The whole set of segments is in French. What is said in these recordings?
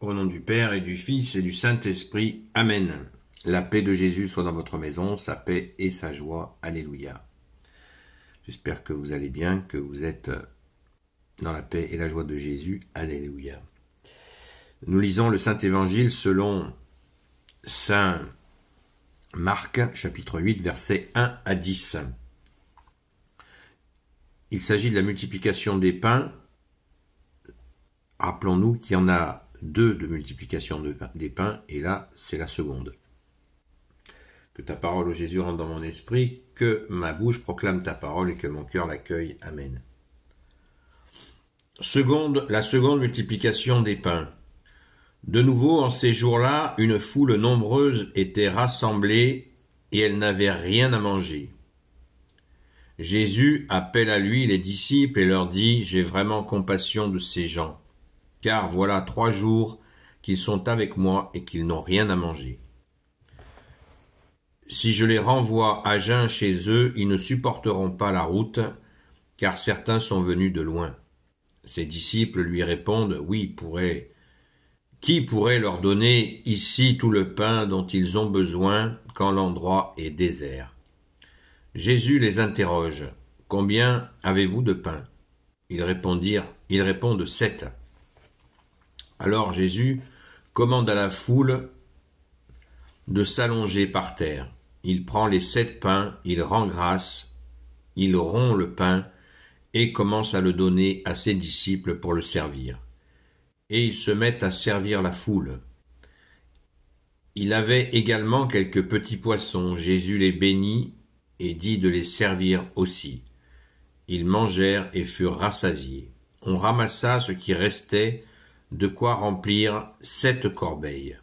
Au nom du Père et du Fils et du Saint-Esprit. Amen. La paix de Jésus soit dans votre maison, sa paix et sa joie. Alléluia. J'espère que vous allez bien, que vous êtes euh, dans la paix et la joie de Jésus. Alléluia. Nous lisons le Saint Évangile selon Saint Marc, chapitre 8, versets 1 à 10. Il s'agit de la multiplication des pains. Rappelons-nous qu'il y en a deux de multiplication des pains, et là, c'est la seconde. Que ta parole, ô Jésus, rentre dans mon esprit, que ma bouche proclame ta parole et que mon cœur l'accueille. Amen. Seconde, la seconde multiplication des pains. De nouveau, en ces jours-là, une foule nombreuse était rassemblée et elle n'avait rien à manger. Jésus appelle à lui les disciples et leur dit J'ai vraiment compassion de ces gens car voilà trois jours qu'ils sont avec moi et qu'ils n'ont rien à manger. Si je les renvoie à jeun chez eux, ils ne supporteront pas la route, car certains sont venus de loin. Ses disciples lui répondent Oui, pourraient Qui pourrait leur donner ici tout le pain dont ils ont besoin quand l'endroit est désert Jésus les interroge Combien avez-vous de pain Ils répondirent Ils répondent Sept. Alors Jésus commande à la foule de s'allonger par terre. Il prend les sept pains, il rend grâce, il rompt le pain et commence à le donner à ses disciples pour le servir. Et ils se mettent à servir la foule. Il avait également quelques petits poissons. Jésus les bénit et dit de les servir aussi. Ils mangèrent et furent rassasiés. On ramassa ce qui restait de quoi remplir sept corbeilles.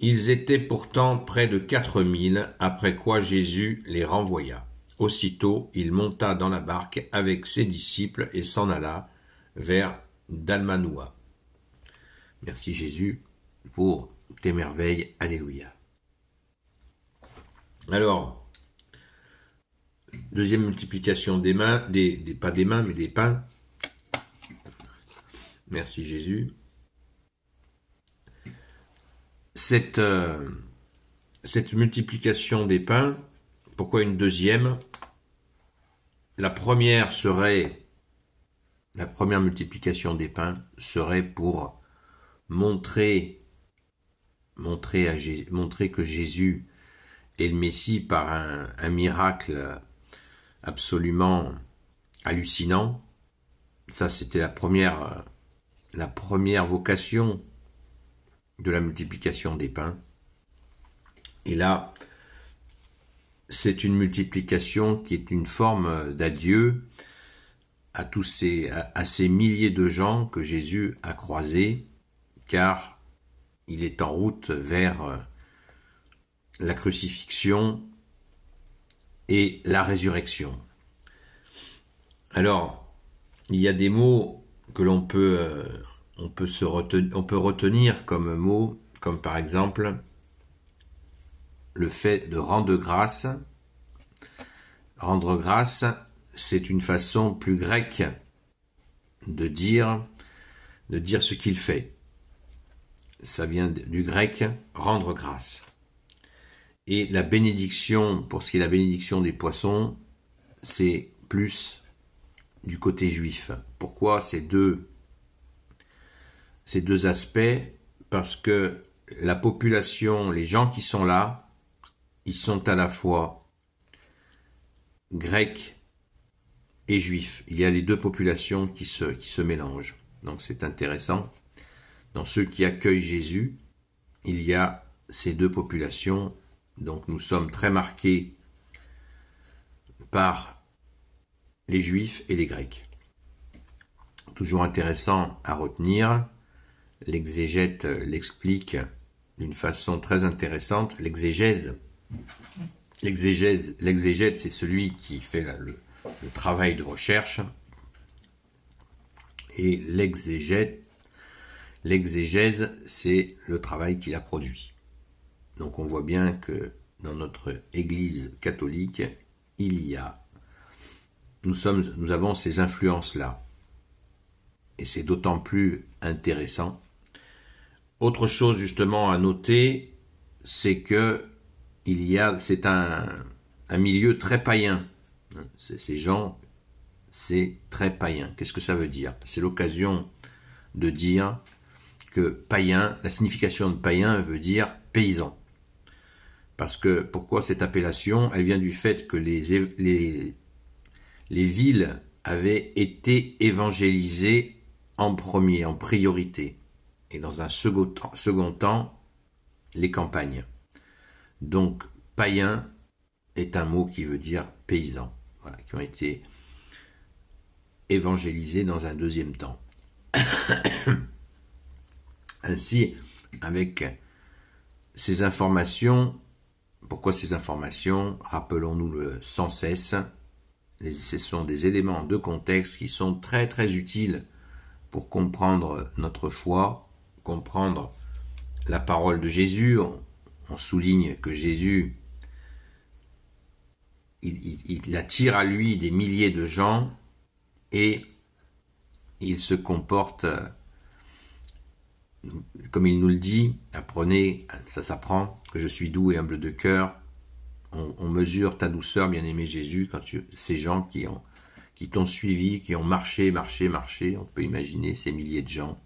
Ils étaient pourtant près de quatre mille, après quoi Jésus les renvoya. Aussitôt il monta dans la barque avec ses disciples et s'en alla vers Dalmanoua. Merci Jésus pour tes merveilles. Alléluia. Alors, deuxième multiplication des mains, des, des, pas des mains, mais des pains. Merci Jésus. Cette, euh, cette multiplication des pains, pourquoi une deuxième La première serait, la première multiplication des pains serait pour montrer, montrer, à que Jésus est le Messie par un, un miracle absolument hallucinant. Ça, c'était la première euh, la première vocation de la multiplication des pains. Et là, c'est une multiplication qui est une forme d'adieu à tous ces, à, ces milliers de gens que Jésus a croisés, car il est en route vers euh, la crucifixion et la résurrection. Alors, il y a des mots que l'on peut, euh, on peut, se retenir, on peut retenir comme mot, comme par exemple le fait de rendre grâce. Rendre grâce, c'est une façon plus grecque de dire, de dire ce qu'il fait. Ça vient du grec rendre grâce. Et la bénédiction, pour ce qui est la bénédiction des poissons, c'est plus du côté juif. Pourquoi ces deux, ces deux aspects Parce que la population, les gens qui sont là, ils sont à la fois grecs et juifs. Il y a les deux populations qui se, qui se mélangent. Donc c'est intéressant. Dans ceux qui accueillent Jésus, il y a ces deux populations. Donc nous sommes très marqués par les Juifs et les Grecs. Toujours intéressant à retenir, l'exégète l'explique d'une façon très intéressante, l'exégèse. L'exégèse, l'exégète, c'est celui qui fait le, le travail de recherche. Et l'exégète, l'exégèse, c'est le travail qu'il a produit. Donc on voit bien que dans notre Église catholique, il y a nous, sommes, nous avons ces influences-là. Et c'est d'autant plus intéressant. Autre chose justement à noter, c'est que il y a, c'est un, milieu très païen. Ces gens, c'est très païen. Qu'est-ce que ça veut dire C'est l'occasion de dire que païen, la signification de païen veut dire paysan. Parce que pourquoi cette appellation Elle vient du fait que les les villes avaient été évangélisées en premier, en priorité, et dans un second temps, les campagnes. Donc, païen est un mot qui veut dire paysan, qui ont été évangélisés dans un deuxième temps. Ainsi, avec ces informations, pourquoi ces informations Rappelons-nous le sans cesse, ce sont des éléments de contexte qui sont très très utiles pour comprendre notre foi, comprendre la parole de Jésus. On, souligne que Jésus, il, il attire à lui des milliers de gens et il se comporte comme il nous le dit, apprenez, ça s'apprend, que je suis doux et humble de cœur, on, mesure ta douceur, bien-aimé Jésus, quand ces gens qui ont qui t'ont suivi, qui ont marché, marché, marché, on peut imaginer ces milliers de gens,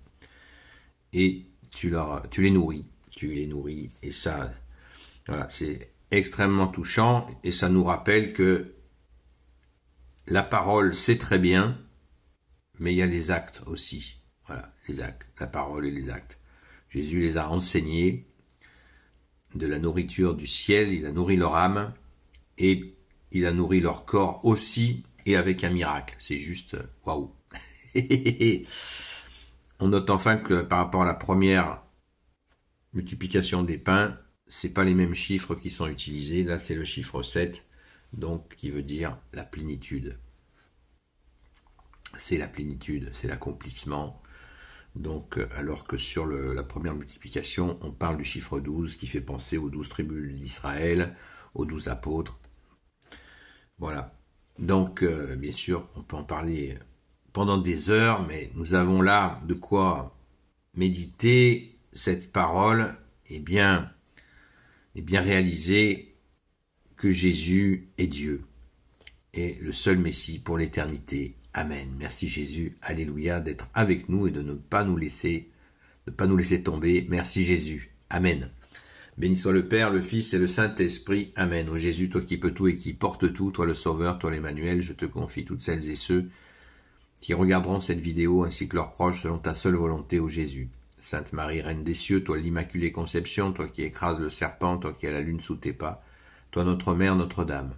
et tu, leur, tu les nourris, tu les nourris, et ça, voilà, c'est extrêmement touchant, et ça nous rappelle que la parole, c'est très bien, mais il y a les actes aussi, voilà, les actes, la parole et les actes. Jésus les a enseignés, de la nourriture du ciel, il a nourri leur âme et il a nourri leur corps aussi et avec un miracle. C'est juste euh, waouh. On note enfin que par rapport à la première multiplication des pains, c'est pas les mêmes chiffres qui sont utilisés. Là, c'est le chiffre 7, donc qui veut dire la plénitude. C'est la plénitude, c'est l'accomplissement, donc, euh, alors que sur la première multiplication, on parle du chiffre 12 qui fait penser aux douze tribus d'Israël, aux douze apôtres. Voilà. Donc, euh, bien sûr, on peut en parler pendant des heures, mais nous avons là de quoi méditer cette parole et bien, et bien réaliser que Jésus est Dieu et le seul Messie pour l'éternité. Amen. Merci Jésus, Alléluia, d'être avec nous et de ne pas nous laisser, ne pas nous laisser tomber. Merci Jésus, Amen. Béni soit le Père, le Fils et le Saint-Esprit. Amen. Ô Jésus, toi qui peux tout et qui porte tout, toi le Sauveur, toi l'Emmanuel, je te confie toutes celles et ceux qui regarderont cette vidéo ainsi que leurs proches selon ta seule volonté, ô Jésus. Sainte Marie, Reine des cieux, toi l'Immaculée Conception, toi qui écrases le serpent, toi qui as la lune sous tes pas, toi notre Mère, Notre-Dame.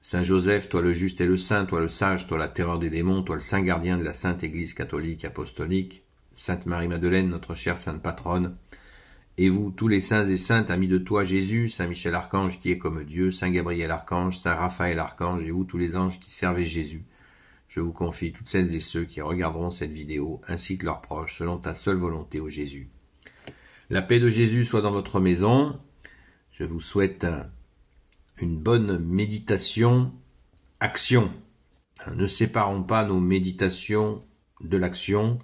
Saint Joseph, toi le juste et le saint, toi le sage, toi la terreur des démons, toi le saint gardien de la sainte Église catholique apostolique, Sainte Marie-Madeleine, notre chère sainte patronne, et vous, tous les saints et saintes, amis de toi, Jésus, Saint Michel Archange qui est comme Dieu, Saint Gabriel Archange, Saint Raphaël Archange, et vous, tous les anges qui servez Jésus, je vous confie toutes celles et ceux qui regarderont cette vidéo, ainsi que leurs proches, selon ta seule volonté, ô Jésus. La paix de Jésus soit dans votre maison. Je vous souhaite une bonne méditation action. Euh, ne séparons pas nos méditations de l'action.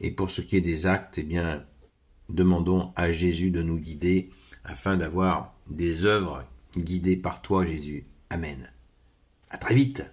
Et pour ce qui est des actes, eh bien, demandons à Jésus de nous guider afin d'avoir des œuvres guidées par toi, Jésus. Amen. À très vite!